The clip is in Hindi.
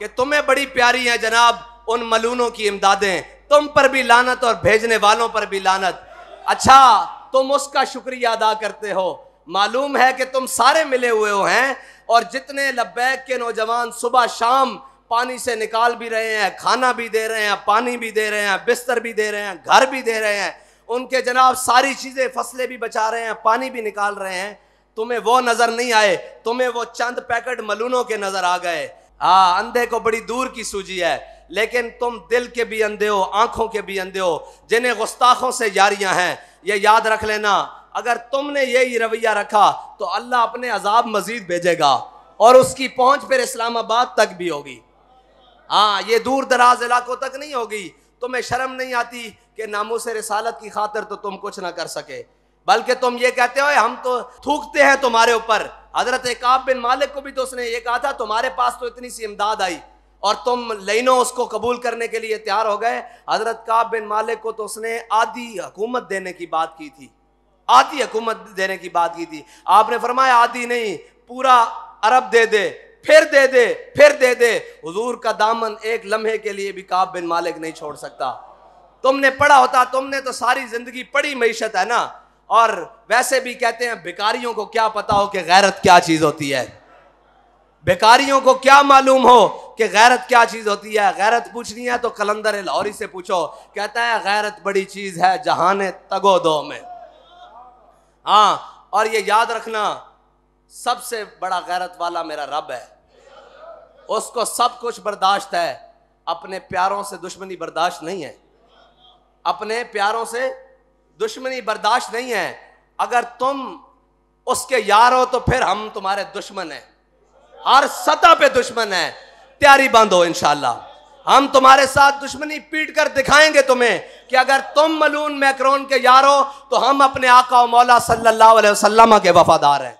कि तुम्हें बड़ी प्यारी है जनाब उन मलूनों की इमदादें तुम पर भी लानत और भेजने वालों पर भी लानत अच्छा तुम उसका शुक्रिया अदा करते हो मालूम है कि तुम सारे मिले हुए हो हैं और जितने लब्बैक के नौजवान सुबह शाम पानी से निकाल भी रहे हैं खाना भी दे रहे हैं पानी भी दे रहे हैं बिस्तर भी दे रहे हैं घर भी दे रहे हैं उनके जनाब सारी चीज़ें फसलें भी बचा रहे हैं पानी भी निकाल रहे हैं तुम्हें वो नज़र नहीं आए तुम्हें वो चंद पैकेट मलूनों के नज़र आ गए हाँ अंधे को बड़ी दूर की सूझी है लेकिन तुम दिल के भी अंधे हो आंखों के भी अंधे हो जिन्हें गुस्ताखों से यारियां हैं ये याद रख लेना अगर तुमने यही रवैया रखा तो अल्लाह अपने अजाब मजीद भेजेगा और उसकी पहुंच फिर इस्लामाबाद तक भी होगी हाँ ये दूर दराज इलाकों तक नहीं होगी तुम्हें शर्म नहीं आती कि नामों से रसालत की खातर तो तुम कुछ ना कर सके बल्कि तुम ये कहते हो हम तो थूकते हैं तुम्हारे ऊपर हजरत एकाब बिन मालिक को भी तो उसने ये कहा था तुम्हारे पास तो इतनी सी इमदाद आई और तुम लेनो उसको कबूल करने के लिए तैयार हो गए हजरत काब बिन मालिक को तो उसने आधी हुकूमत देने की बात की थी आधी हुकूमत देने की बात की थी आपने फरमाया आधी नहीं पूरा अरब दे दे फिर दे दे फिर दे दे हुजूर का दामन एक लम्हे के लिए भी काब बिन मालिक नहीं छोड़ सकता तुमने पढ़ा होता तुमने तो सारी जिंदगी पढ़ी मीशत है ना और वैसे भी कहते हैं भिकारियों को क्या पता हो कि गैरत क्या चीज़ होती है बेकारियों को क्या मालूम हो कि गैरत क्या चीज़ होती है गैरत पूछनी है तो कलंदर लाहौरी से पूछो कहता है गैरत बड़ी चीज़ है जहाने तगो दो में हाँ और ये याद रखना सबसे बड़ा गैरत वाला मेरा रब है उसको सब कुछ बर्दाश्त है अपने प्यारों से दुश्मनी बर्दाश्त नहीं है अपने प्यारों से दुश्मनी बर्दाश्त नहीं है अगर तुम उसके यार हो तो फिर हम तुम्हारे दुश्मन हैं हर सतह पे दुश्मन है तैयारी हो इनशाला हम तुम्हारे साथ दुश्मनी पीट कर दिखाएंगे तुम्हें कि अगर तुम मलून मैक्रोन के यार हो तो हम अपने आका मौला सल्लल्लाहु अलैहि वसल्लम के वफादार हैं